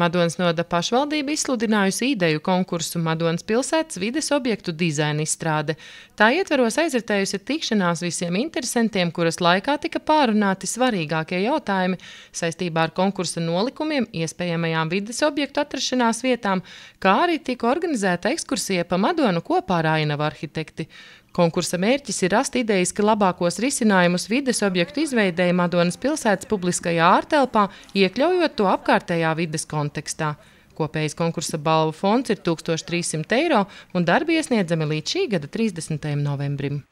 Madonas noda pašvaldība izsludinājusi ideju konkursu Madonas pilsētas vides objektu dizaina izstrāde. Tā ietveros aizritējusi tikšanās visiem interesantiem, kuras laikā tika pārunāti svarīgākie jautājumi saistībā ar konkursa nolikumiem, iespējamajām vides objektu atrašanās vietām, kā arī tika organizēta ekskursija pa Madonu kopā ar Ainavu arhitekti. Konkursa mērķis ir rast idejiski labākos risinājumus vides objektu izveidēji Madonas pilsētas publiskajā ārtelpā, iekļaujot to apkārtējā vides kontekstā. Kopējais konkursa balvu fonds ir 1300 eiro un darbi iesniedzami līdz šī gada 30. novembrim.